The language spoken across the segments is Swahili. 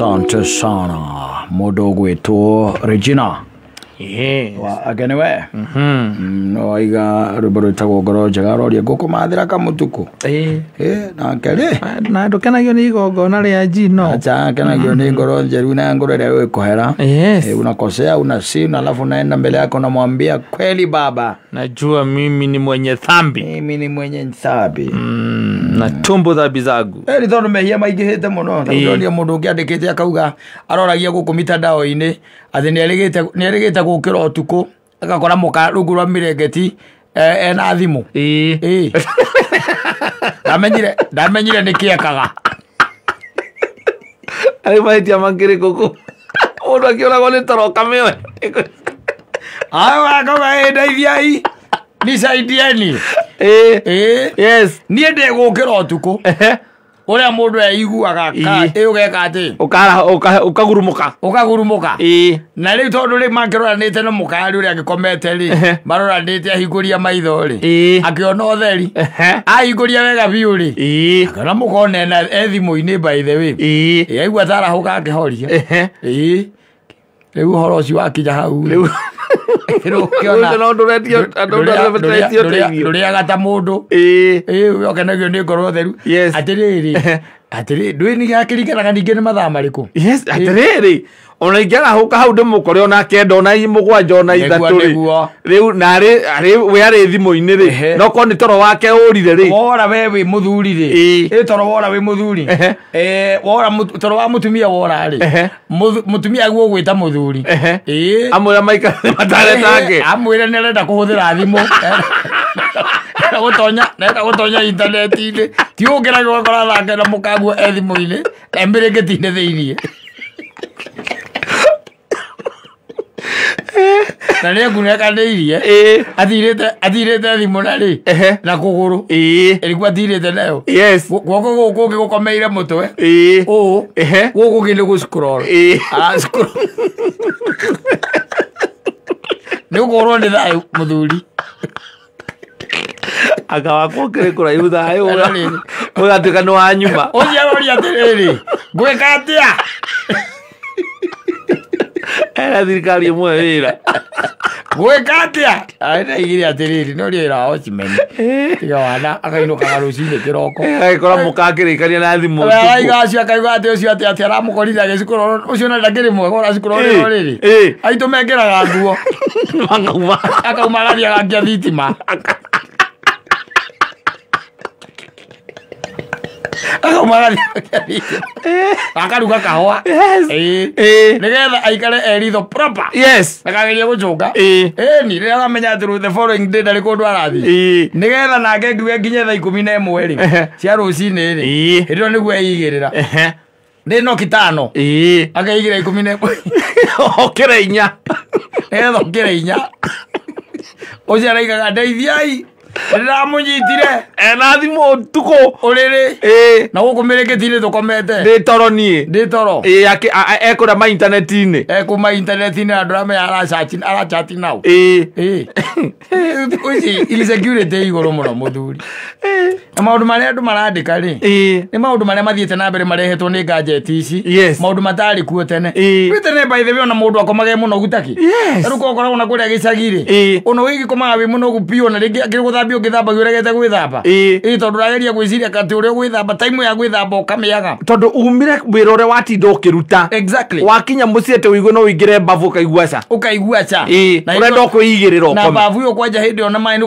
Asante sana mudogo wetu Regina wa agene we -hmm. rwimbo rwitagwo ngoro njega roria ngũkũ mathĩra kamutuku e. Eh. Eh, nake rĩ na ndũkenagio nĩ igongona rĩa jino aca kenagio mm nĩ ngoro njeru na ngoro ĩrĩa yũĩ eh, una yes. una unakosea unasi alafu naenda mbele yako namwambia kweli baba najua mimi ni mwenye thambi mimi ni mwenye thambi mm na mm. tumbo thambi zangu eri tondå mehia maingä hä te må no tondå må ndå å ngä andä kä te akauga aroragia gå kå mitandao-inä atä nä erä gä te gå kä ra å tukå agakora må ka rungu rwa mä rengeti e, ena thimå ndamenyire nä kä ekaga arä mahä tia mangä rä kå toroka må ndå akä å ragwo nä toroka mä nicaidieni eh. eh? niä ndä gå kä ra å tukå å rä a må ndå eiguaga ä å geka atä å kagurumå ka å kagurumå ka na rä u tondå rä makä roranä te na må kari å rä a angä komete rä maroranä te ahingå ria maitho rä akä ona å theri ahingå ria wega biå rä akä ona må konena ethimå-inä mbaithe wä aigua tarahå ka angä horia rä u å horo å cio wakinya hau no ndå retio ndå rä agata må ndå å kenagio nä ngorwo theru atä rä rä atirä nä gä akäringanaga ningä nä mathaa marä yes atärä rä ona ingä arahuka hau ndä må kore ona kenda ona må gwanja ona ithatå rä rä u narä wä arä thimå-inä rä nokorwo nä toro wake å rire rä wora we wä må thuri rä toro wora wä må thuri wora toro wa må tumia wora rä må tumia guo gwä ta må thuri amwä ra maikare matarä take amwä re nä arenda kå hå thä ra thimå nenda gutonya nenda gutonya intaneti-inĩ tiũkĩra gwakora thake na mũkaguo e thimũ-inĩ emĩrĩngĩtinde thĩiniĩ na nä angunäkanä irie atirä te thimå na rä na kå gå rå rä u atirä te nayo guoko gå kå ngä gå komeire må twe å gå kå ngä nä gå nä gå korwo nä thayå må thuri anga wakwo ũkĩrĩ kũraihu thayũ ũgatuĩka nĩ wanyuma ũciaroria atĩrĩrĩ ngwĩka atĩa era thirikari ĩmwe wĩra gwĩka atĩa aigire atĩrĩrĩ no rĩera ocimeni eh. tiga wana akainũkaga rũcinĩ kĩroko eh, agĩkora eh. mũka akĩrĩkania na thimũ acio akaiga atĩ ũcio atĩ atĩ aramũkorire agĩcukũra ũcio na ndakĩrĩ mwega ũracukũra ũrĩo rĩrĩ aitũ mekĩraga nguo akauma agathiaga ngia thitima akaruga nä getha aikare eritho proper yes akageria gucunga ni rä aramenya atä rå ndarä kå ndå arathi getha nake ngiuge nginye tha ikå mi na ä mwe rä cia rå cinä rä hä ndä ä nä guo eigä rä ra ndä no kitano akeigä ra ikå mi na ä okä ra inya nigetha å kä ra inya å ciaraigaga ndeithiai ndiramunyitire ena thimu utuku uriri na guku mirikitini tukomete nditoro toro nditoro ekura ma intaneti-ini ekuma intaneti-ini na nduramenya arachati nau thiku ici insecurity iguru muno muthuri maudu mare maria andu marandika ri ni maundu maria mathiite na mbere marehetwo ni gajeti ici maudu matari kuo tene ri tene by the way ona mundu akomage muno gutaki riu kokoragwo ona kuria gicagi ri ona wigi komaga wi munogu piu na ringi akiri guthambia ungithambagi uregete gwithamba i tondu urageria gwiciria kati uria ugwithamba time ya gwithamba ukamiaga tondu umire wira wati watinda kiruta exactly wakinya mucii ati uigue no uingire mbavu ukaigua ca ukaigua ca urenda kwiyigirira na mbavu iyo kwanja hindi ona mai ni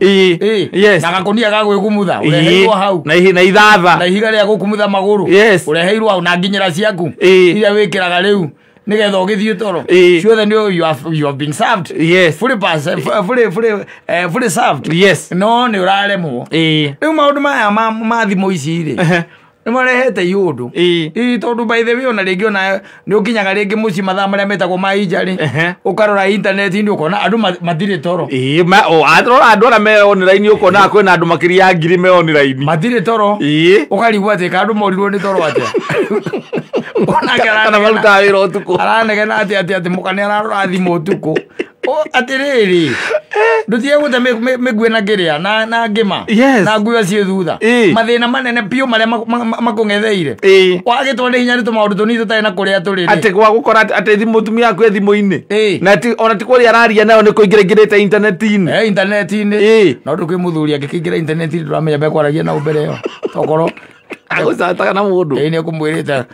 i yes na gakunia gagwe gwĩgumutha ũreheirwo hau na na ithatha na ihiga rĩa gũkumutha magũrũ yes. ũreheirwo hau na nginyira ciaku iria wikiraga riu nigetha ugithie toro ciothe nĩ you have, been served yes. fully pass, eh, eh, fully, fully, eh, fully served yes. no ni urare mu eh rĩu maudu maya ma, thimo ici ri nä marehete i ndå tondå the way ona rä ngä ona nä å kinyaga rä ngä må ci mathaa marä a metagwo ma injarä å karora intaneti-inä å kona andå matirä toro o andå adu a me raini å ukona ko na andå makä ya ngiri on raini matirä toro å ukari atä ka andå morirwo nä toro atä onake aranegena atä atä ati må mukani ararora thimå å tukå atiriri nduthie guthe miguena ngiria na na ngima na nguyo cio thutha mathina manene piu maria makungetheire wagitwo ni hinya ni tumaundu tuni tutari na kuria turiri ati gwa gukora ati thimu tumia yaku e thimu-ini na ati ona ti kuria araria nayo ni kuingira ingirite intaneti-ini eh intaneti-ini na undu kwi muthuri angikiingira intaneti-ini ramenya mekwaragia nau mbere ĩyo tokorwo gucatakana mundu ä nä kå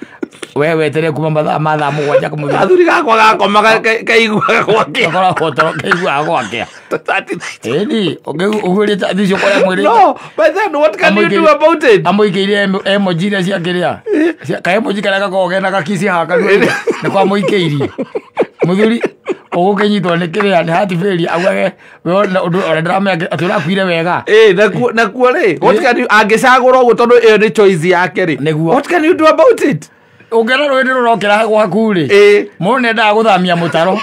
we wetere kuma mathaa ma thaa må gwanja kå mwä gathuri gakwa gakoma kaiguaga gwake gakoragwo toro kaiguaga gwake te thicio kå rä a mwä ikä ire emoji iria ciakä rä a kaemoji karä a gakoragwo gena gakisi hakaru kwamå ikä irie muthuri ugukinyitwo nä kä rä a nä hatibäri augage å ndärame atä å rakuire wega eh na ku na ku ri what can you guo tondå tondu yo nä choice yake rä näguo ångära rå ä nä rå rokä ra gwaku rä må nendaga gå thamia må taro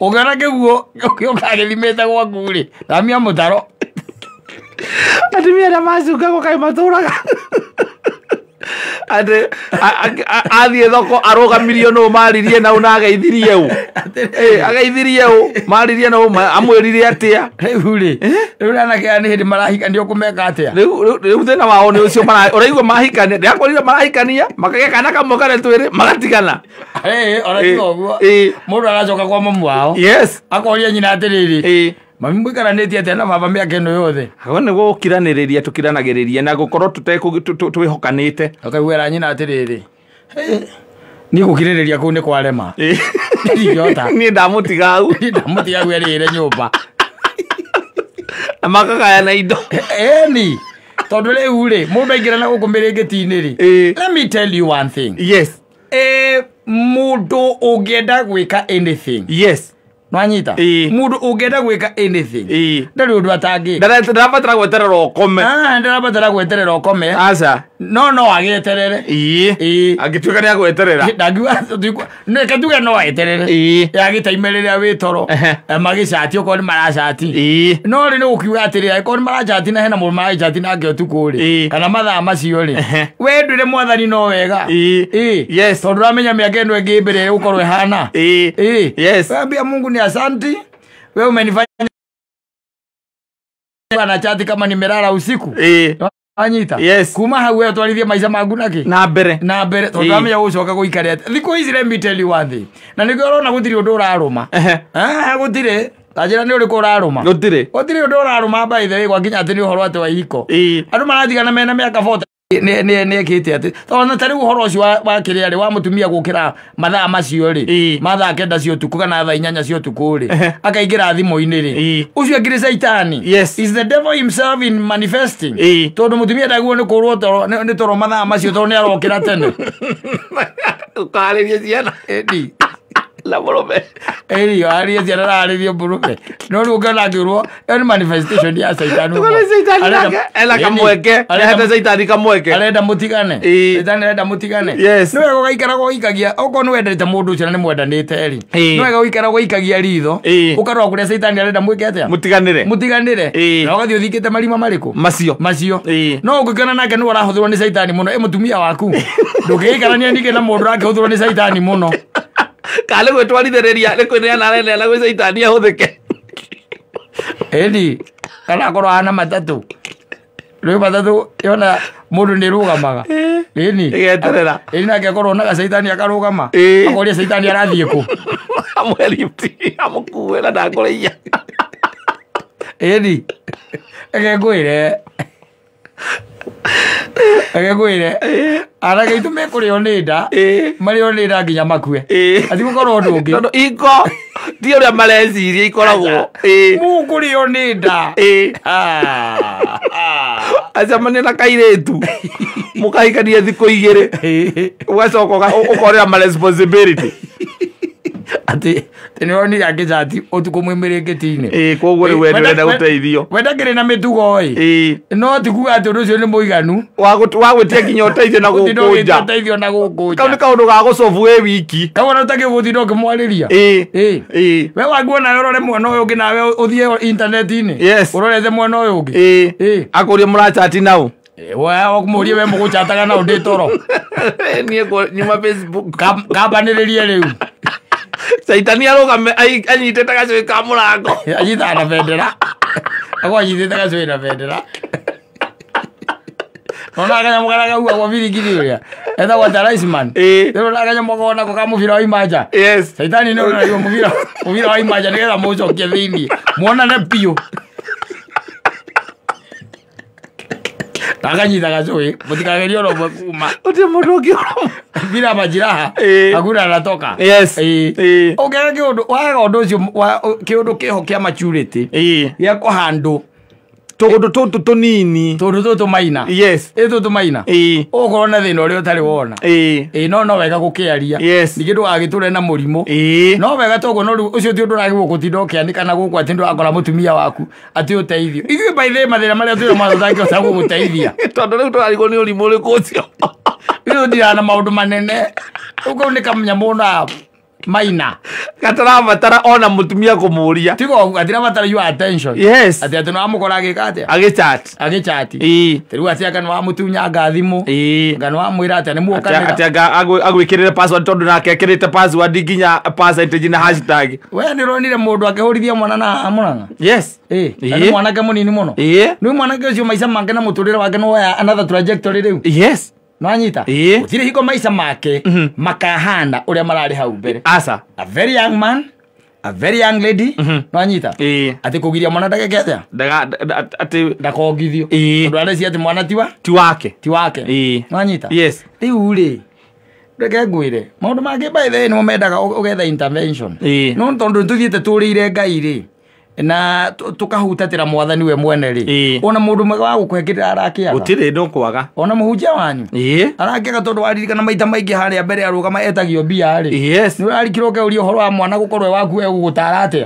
ångära kä guo å kagä te gwaku ri thamia mutaro taro atumia arä a macungagwo kaä matå raga atä athiä thoko arå no maririe na å na ageithirie å ageithirie å maririe no rire atä a rä u rä rä u rä nä hä ndä marahikania å kå meka atä a rä u thä na wao nä å cio å raigua marahikania ndä akorire marahikania makagä kana kamwe kana twä rä magatigana ona guo må ndå agacoka kwa mamu wao akoria nyina atä rä rä mami mwikaranĩtie atĩa na baba mĩaka ĩno yothe ho nĩguo gũkiranĩrĩria tũkiranagĩrĩria na gũkorwo twĩhokanĩte ũkaiguĩra nyina atĩrĩrĩ niĩ gũkirĩrĩria kũu ni kwarema ndigĩhota niĩ ndamũtiga au ndamũtiga gwerĩire nyũmba na makagayana indo eni tondũ rĩu rĩ mũndũ aingĩra na gũkũ mĩrĩngĩti-inĩ rĩ let me tell you one thing yes mũndũ ũngĩenda gwĩka anything yes nwanyita mudu ungienda gwika anything ndari undu atangika ndarabatara gweterera ukome ah, ndarabatara gweterera ukome aca no no agieterere ii angituika ni agweterera reke tuge no eterere agitaimerira wi toro e, magicati okorwo ni maracati no ri ni gukiuga atiriri angikorwo ni maracati na hena mundu maracati nake utuku ri kana mathaa macio ri we ndwire mwathani no wega tondu ramenya miaka ino ingi mbere gukorwo ihana ambia mungu ni asanti we umenifanya chati kama merara usiku anyita yes. kuma hau ä twarithie maica maku nakä na mbere na mbere tondå ramenya gå coka gå ikarete thikå ici remiteli wa thä na nä kä orona gå tirä å ndå å rarå ma gå tirä tanjira nä å rä kå å rarå ma gå tirä å ndå å rarå ma mbaithe wä gwa nginya atä nä å horo atä wa ihiko andå maratigana mena mä aka nä ekä te atä ona tarä u horo å cio wa kä rä a rä wa må tumia gå kä ra mathaa macio rä mathaa kenda cio tukå kana tha inyanya cio tukå rä akaingä ra thimå-inä rä å cio angä rä caitani tondå må tumia ndaguo nä kå rwo nä toro mathaa macio tondå nä arokä ra tene å karä rie ciana na må rå me ärio arie ciarararä no rä u å ngona manifestation ya caitaniena kamweke nehete caitani kamweke arenda må tigane arenda må tigane wega å gaikara okorwo nä wendete må ndå na nä mwendanä te rä wega gå ikara ritho å karora kå arenda mwä ke atä a na å gathiä marima marä macio macio no å nake nä warahå thä rwo nä caitani må waku ndå ngä na må ndå rangä hå thä kale gwätwarithärä ria nä kwä neana areneana gwä caitani ahå thä ke äni kanakorwo ana matatå rä matatå ona må ndå nä rå gamaga äni ägeterera äni nake korwo na gacaitani akarå gama akoria caitani arathiä kå amå kuä na ndakå reia äni egengwä re agagwire aragaitu eh. mekurio nä nda eh. marä o nä nda nginya makue eh. atigåkorwo ndå ngä tondå iko ti å rä a mareciria ikoragwo må kå rä o nä nda ah. acemania na kairä tu må kahikania thikå igä rä å gacoka å korera ma atä nä ronire angä cati å tukå mwä mä rä ngä ti koguo rä we nä gå teithio wendagä rä na mä tugo ä no tikuga atä å ndå å cio nä må iganu wa gwä tia nginya å teithio na gå kå nja teithio na gå kå nja kau nä kaå ndå ga cobu ä wiki kau ona å tagä gå thina å ngä mwarä ria we wanguo nawe å rore mwana å yå ngä nawe å thiä intaneti å rorete mwana å yå ngä akå ria må racati naå wamurie we mugucataga na undä toro niä rä rie rä u caitani arugame anyitite gacui ka må rango anyitaga na bendera agwo anyitite gacui na bendera nonaganya må garaga uagwo birigiri å rä a etagwo taraisman rä naganya må gona ka må bira wa imanja caitani nä å nagio må bira wa imanja nä getha må cokie thä inä muonane biå aganyita må mutikagerie oro mwe kuma må å utie mundu ungi oro bila majiraha agura anatoka å ndå kä ho kä a kiundu kiho gä a kå handå tugundu tutu tunini tundu tutu maina yes ä tutu maina ä å na thä na å rä a å tarä wona ä no no wega gå kä aria ningä tå re na må rimå no wega toguo no rä cio ti å ndå ragä gå gå tinda å kä anä kana gå kå ndå rakora må tumia waku atä å teithio ithuä mbaithä mathä na marä a twä ra mathåtangä hota gå gå teithia tondå rä u rimå rä kå å cio ndirana maå ndå manene å korwo nä kamenya må na maina gatarabatara ona mutumia kumuria tigo batara you attention yes ati ati no amukora agika ati agi chat ii tiru ati aka no amutunya ngathimu ii ngano amwira ati ni muokanira ati agu agwikirire password tondu na ekirite password nginya password na hashtag we ni ronire mundu akihurithia mwana na amuranga yes ii ni mwana mwanake munini muno ii ni mwana ucio jo make mangena muturire wake no another trajectory riu yes nwanyita e? gutire maica make mm -hmm. makahana a marari hau mbere asa a very young man a very young lady mm -hmm. atä kå giria mwana ndageketea ndakongithio tondå areci atä mwana tiwa ti wake ti wake e. rä u rä reke ngwä re maå ndå mangä mbaithä nä mo mendaga å getha no tondå tå thiä te tå rä ire ngai rä na tukahutatira mwathani we mwene ri ona mundu mwega wa gukwekirira arakiaga gutiri ndu kwaga ona muhunjia wanyu arakiaga tondu waririkana maita maingi haria mbere arugama etagio mbia ri yes ni urarikirwo uri uhoro wa mwana gukorwo waku we gugutara atia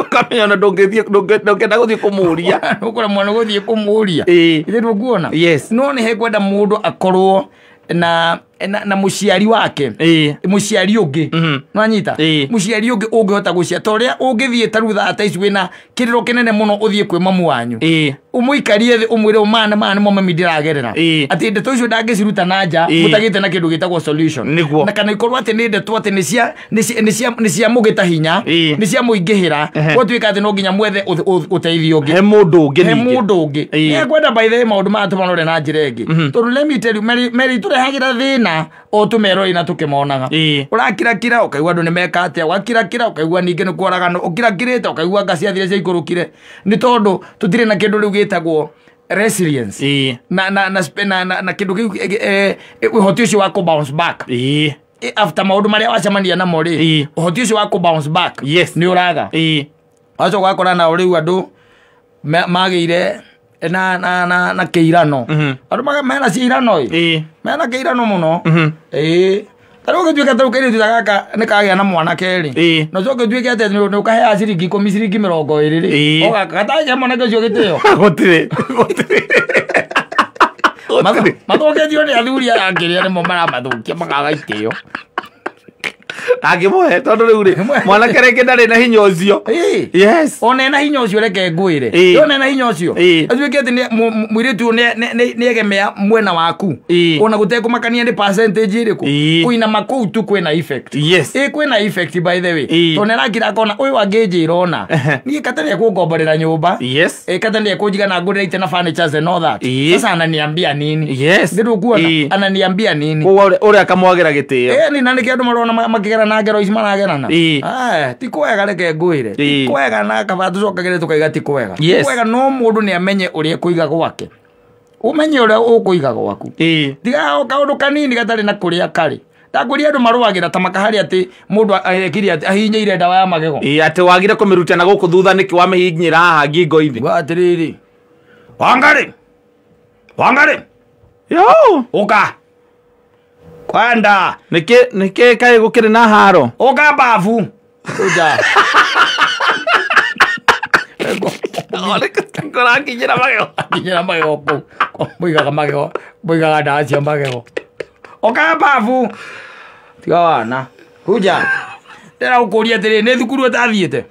ukamenya ona ndungenda guthii kumuria ukora mwana guthii kumuria ithe nguona yes no ni hekwenda mundu akorwo na Eh, na, na muciari wake e. muciari ungi mm -hmm. nwanyita e. muciari ungi ungihota gucia ta uria ungithie taru thaa ta ici wina kiriro kinene muno uthie kwi mamu wanyu e. umwikarie thi umwire umana mana nimo mami ndiragerera ati ndeto icio ndangiciruta na nja mutagite na kindu gitagwo solution na kana ikorwo ati ni ndeto ati ni cia mugita hinya ni cia muingihira gwatuika ati no nginya mwethe uteithio ungi he mundu ungi he mundu ungi ngekwenda by the maundu maya tumanore na njira ingi mhm. tondu let me tell you meri turehagira thina kira o ina tu kimonaga urakira kira ukaigua andu nimeka atia wakira kira ukaigua ningi ni kwaragano ukirakirite ukaigua ngacia thire ciaikurukire ni tondu tutire na kindu riu gitagwo resilience na na na na, na, na kindu kiu uhoti ucio wa ku bounce back Ii. after maundu maria wacemania namo ri uhoti ucio wa ku bounce back yes. ni uraga wacoka gakora na riu andu magä ire na na na na kiirano mhm. andå mena ciirano mena kiirano må no ä mhm. tarä u gä tuä ke tarä u kairä tu gaka nä kagä a na mwanakerä na å gä tuä ke atä nä å kahea ciringi ikå mi ciringi mä rongo ä rä rä gatagä mwanake å cio gä tä o gåtirä mathå tio nä athuri arangä rä a nä mo maramathå kia makagaitä o ndangämũhe tondå rä u rä mwanake ndarä na hinya å cio ona ena hinya å cio reke ngwä re ona ena hinya å cio atuä ke atä mwirä tu nä egemea mwena waku ona gå tekå makania nä ä kå kå inama kå u tu kwä na ä kwä na by the way tondå nä akona å yå angä njä ra ona niä kata nä ekå ngomborä ra nyå mba kata nä ekå njigana ngå rä ra ite na sasa ananiambia nini ndä rå kuona ananiambia nini å rä a akamwagä ra gä tä o na nä kä andå marona makä ngera na ngero ici maragerana ti kwega reke ngwĩre ti kwega na kaba tũcokagĩre tũkaiga ti kwega kwega no mũndũ nĩ amenye ũrĩa ekũiga gwake umenye å rä a å eh, kå iga gwaku tigaga kaå ndå kanini gatarä na kå rä a karä tangåria andå marå ta makahari atä må ndå ekire ahinyä ire ndawa ya magego atä wagire kå mä ruta na gå kå thutha nä kä wamä hinyä ra haha ngingo ithä atä rä rä wangarä wangarä å kwenda nä kä kaä gå kä rä na haro å ga mbavu rakinyä ra igaga ndawa cia magego å ka mbavu tiga wana huja ndä gå kå ria atä rä nä thukuru ä te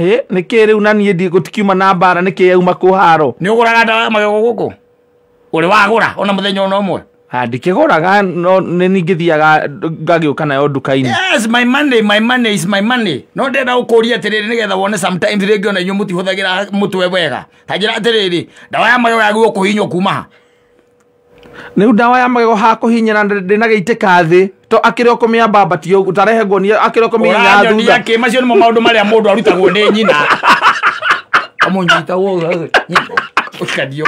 hä nä kä rä u na niä gå tikiuma na mbara nä kä yauma kå haro nä å gå raga ndawa magego gå kå å rä wagå ra ona må thenya ona å mwe ndikägåraga no nä ngä thiaga ngagä å ka nayo nduka yes my money my money is my money no ndenda gå kå ria atä rä rä nä getha wone sometimes rä ngä ona inyuä må tihå thagä ra må twe wega tanjä ra atä rä rä ndawa ya magego yagä kå hinywo kuma ha nä u ndawa ya magego ha kå hinyana ndä na gä itä ka thä to akä rä o kå mä ambambatio gå tarehe nguoni akä rä o kå mä inyathutha kä macio nä mo maå ndå marä a må ndå arutagwo nä nyina amå nyitagwo å kario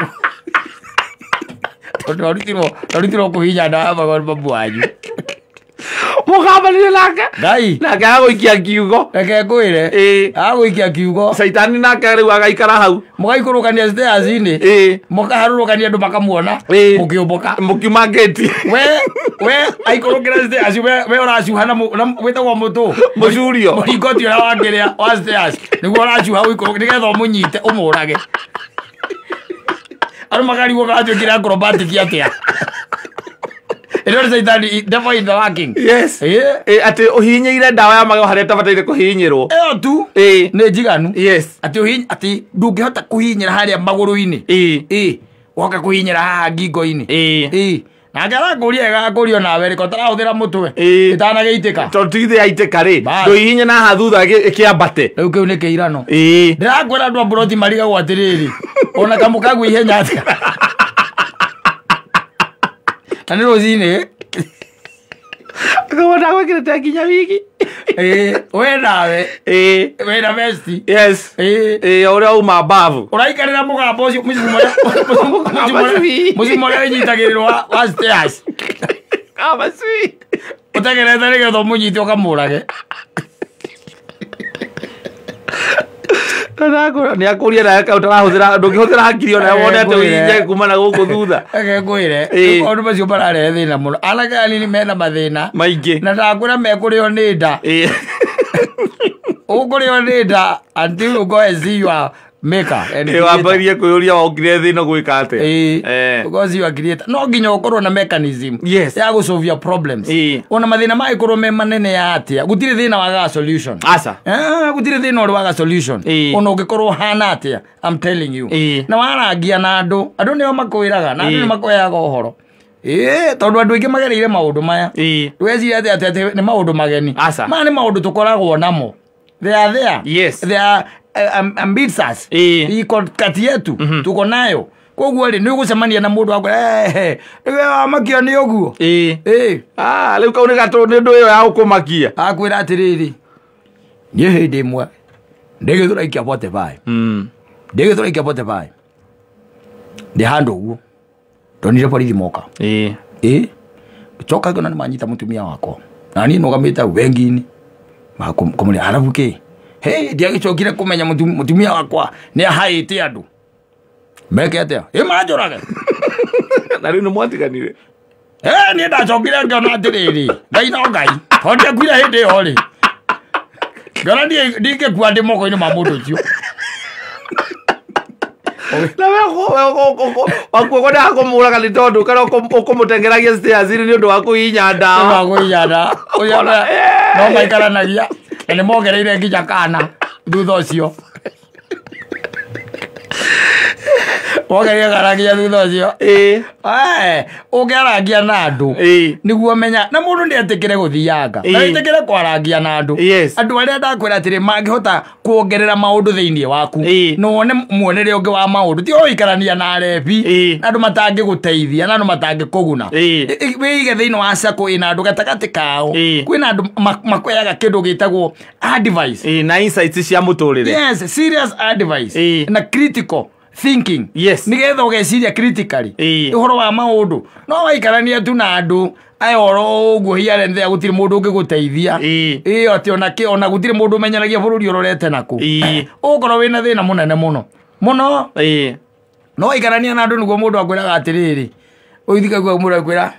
tondirorutirwo tonditirwo kuhinya na mababu wanyu mukambanire nake ngai nake agũikia kiugo reke ngwĩre agũikia kiugo caitani nake rĩu agaikara hau mũgaikũrũkania steacinĩ mũkaharũrũkania andũ makamuona mũkĩũmbũka mũkiuma ngĩti we we aikũrũkĩra steaci we ũracuha na wĩtagwo mũtũ mũcurio mũringoti ũrĩa wa kĩrĩa wa steaci nĩguo ũracuha ũikũrũkĩ nĩgetha ũmũnyite rage andå makarigwo gatuä kire acrobatic atä atä å hinyä ire ndawa ya magego harä a tabataire kå hinyä rwo ä tu nä njiganu atä ndå ngä hota kå hinyä ra harä a magå rå inä woka kå hinyä ra haha ngingo-inä nake arakå ria egakå rio nawe rä ko tarahå thä ra må twe ä tanagä itä ka tondå tigithä aitä ka rä ndå hihinye naha thutha kä ambate rä u kä u nä kä irano ndä rakwä ra andå amburoti marigagwo atä rä rä ona kamå kagwä ihe nyatä na nä rå cinä ngåndagwä kä te nginya wiki we nawe wä na å rä a uma mbavu å raikarä ra må gambo å cio må cimå å rä a wä nyitagä rä rwo å tegerete nä getha må nyite å kamå rage nä akå na ndå ngä hå thä ra ngiri ona wone atä inye kuma na gå kå thutha ngwä re å ndå macio mararehe thä na må no anake mena mathä na maingä na ndakwä ra mekå rä o nä nda å kå rä o nä nda until you go wambĩrĩrie kwĩ ũria wokire thĩ no gwĩka atĩa no nginya ũkorwo na mechanism yes. ya gå solvia problems e. ona mathĩna magĩkorwo me manene ya atĩa gũtirĩ thĩna wagaga solution asa gutire thina ũrĩ waga solution e. ona ũngĩkorwo hana atĩa i'm telling you e. na warangia na andũ andũ nĩo makwiraga na andũ nĩ makweaga ũhoro tondå andå aingä magereire maå ndå maya ndweciria atä atä nä maå ndå mageni maya nä maå ndå tå koragwo namo thea thea thea Eh, ambitious ambisas eh. iko kati yetu mm -hmm. tuko nayo koguo ri ni ugucemania na mundu wakwe niwe wamakio ni uguo riu eh. ah, kau ni ndu iyo ya ukumakia akwira atiriri nie hindi imwe ndigithuraikia bote vai mm. ndigithuraikia bote vai ndi handu uguo ndonire borithi moka coka ngona ni manyita mutumia wakwa na ni nugamite au bengi-ini kumuri arabu ki cokire kå menya må tumia wakwa nä ahaä ahaite andå meke ä manjå rage na u nä mwatiganire eh ni atä rä rä ngai no ngai tondu akuire hindi iyo ngäona ndingä kua ndä moko-ini ma mundu ucio wakuogo ndakåmåraga nä tondå kana å kå må tengeragia nä å ndå wa kå inya ndawa no maikaranagia na nä mongereire nginya kana thutha å cio wogeria karagia thutha ũcio ũke arangia na andũ nĩguo menya na mũndũ nĩetĩkĩre gũthianga na etĩkĩre kwarangia na andũ andũ arĩa ndakwĩra atĩrĩ mangĩhota kuongerera maũndũ thĩinĩ waku na wone muonere ũngĩ wa maũndũ ti ũikarania na arebi na andũ matangĩgũteithia na andũ matangĩkũguna wĩige thĩinĩ wa sako ĩna andũ gatagatĩ kao kwĩna andũ makweaga advice na insights cia mũtũrĩre yes serious advice na critical thinking yes nigetha ugeciria critically uhoro wa maundu no waikarania tu na andu aya oro uguo hiarenthe gutirä må ndå å ngä gå teithia ä atä ona kä ona gutirä må ndå å menyanagia bå rå ri å rorete nakå kå å korwo wä na thä na må nene må no må no no aikarania na andå nä guo må ndå akwä raga atä rä rä å ithikagua må ndå akwä ra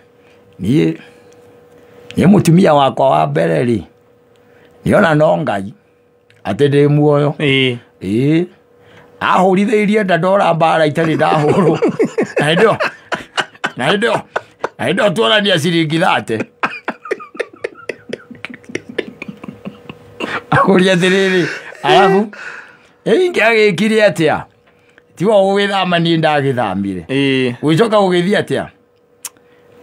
niä niä må tumia wakwa wa mbere rä nä ona no ngai atä ndä muoyo ä ahũrithĩirie nda ndora mbara itarĩ ndahũrwo na hĩndĩ ĩyo na rä ĩyo na hĩndĩ ĩyo tuonania ciringi thate akũria atĩrĩrĩ arabu ĩingĩagĩkire atĩa tiwa gũgĩthama niĩ ndagĩthamire gwĩcoka gũgĩthiĩ atĩa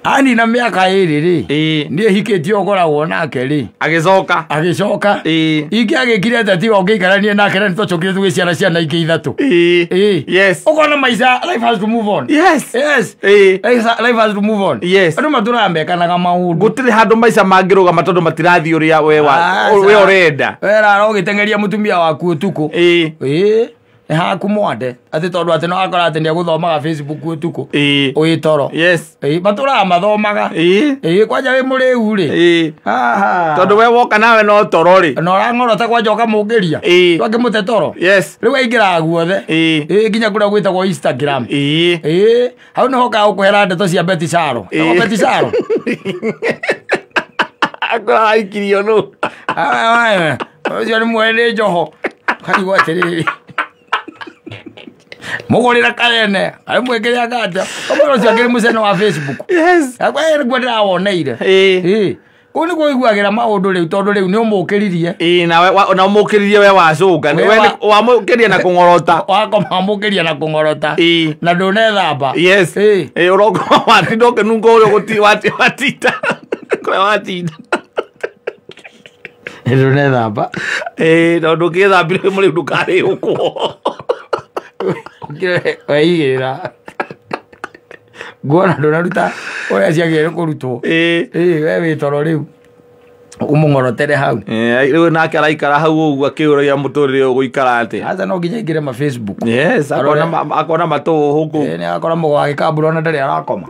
ani na miaka iri ri nie hikitie ugoragwo nake ri agicoka agicoka ingi agikire tati wa ngiikaranie nake na nitwacokire tugiciara ciana ingĩ ithatu ukona maica andå matåraga mekanaga maå ndå gå tirä handå maica mangä rå gama tondå matirathiä å rä a we å ah, renda werara å gä teng'eria må tumia waku å tukå haku mwande atä tondå atä no akora atä nä agå thomaga å tukå å ä toro matå raga mathomaga kwanja wä må rä u rä tondå we woka nawe no toro rä na å rang'orota kwanja å kamå ngä ria twangä må te toro rä u aingä raga guothe nginya kå rä a gwä tagwo hau nä hokaga gå kå hera ndeto cia betisaro betisaro akoraraikirio nå å cio nä mwene njoho kaigwa atä rä rä mugurira karene ari mwekire akatia umwe ucio akiri mucene wa facebook yes niguo ndirawoneire kå nä gå iguagä ra maå ndå rä u tondå rä u nä å må kä ririe na må kä ririe we wacå nga kä ria na kå ng'orota wamå kä ria na kå ng'orota na ndå nethamba å roko watinda å kä nunga å rä å watinda kå rä a watinda ndå nethamba tondå kä thambire må rä u ndå karä å kwo weigä rä ra nguona ndå naruta å rä a ciagä kå rutwo we wä toro rä u må ngorotere hau rä nake araikara hau å guo akä å ragia må tå rä re å gå ikara atä hata no nginya aingä re maakona matå å gå kå nä agakora må gwagä kambura ona ndarä arakoma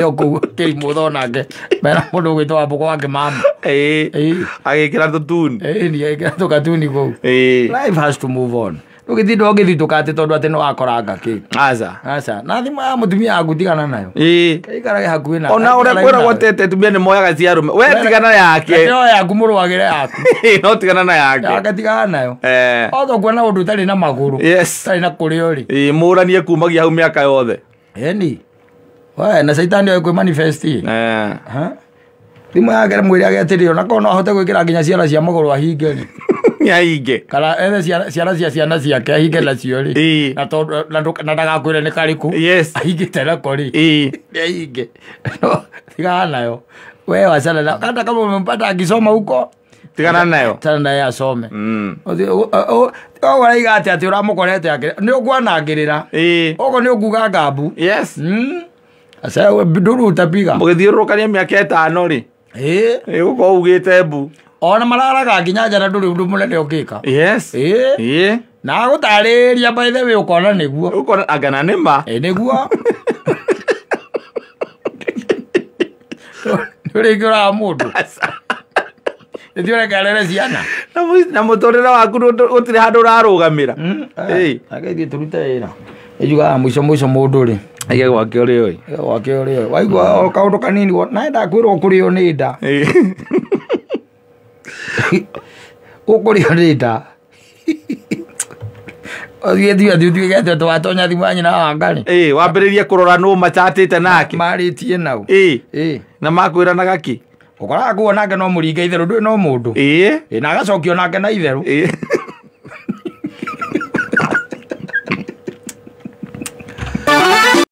yo kå kä må thonake mena må ndå å gä two wambå gwake eh agä kä ra tå tuni eh agä kä ra tå katuni kå u ndå gä thi ndå to thitå katä akora aga ke. Asa. Asa. na thimå ya må tumia yaku kana nayo Kai kara ikarage hakuä na ona ora rä a kwä ragwo tete tumia nä moyaga cia rå me we tigana yake no yaku må rwagä re yaku no kana na yake yake kana nayo Eh. Odo å ndå tari na maguru. Yes. Tari na kuri rä o rä må ranie kumagia hau mä aka yothe eni wae na caitani oä kwä manifesti eh. thimå yake mwä re agetä rä onakorwo no ahote gwä kä ra nginya ciara cia må gå rå ahinge ahinge kana ethe ciara cia ciana ciake ahinge nacio rä na ndagakwä re nä karä kå ahingä te nako rä nä ahinge tigana nayo we wacana nayo kata kama mpata akisoma huko tigana nayo tigana nayo asome mm. ogaraiga atä atä å ramå korete nä å kwanangä rä ra å guo nä å kuga ngambu hmm? Asa we nduru utapiga. Mugithiururukaria miaka tano ri. Eh. Igukorwo ugite mbu. Ona mararaga nginya njara nduri undu munene ukika. Yes. Eh. Eh. Na gutariria by the way ukona niguo. Ukona agana ah, nima. Eh niguo. Nduri ngura mundu. nä thiå rekarere ciana na må tå rä re waku gå tirä handå å rarå gamä ra hmm? tå rute wä ra ä jugaga må ico må ico må ndå rä iga gwake å gwake waigua o kanini kå rä nda kå rä o wambä rä rie kå rora nå te nake marä tie nau na makwä ranagaki å koraga kuo nake no må ringa itherå no må ndå na agacokio nake na itherå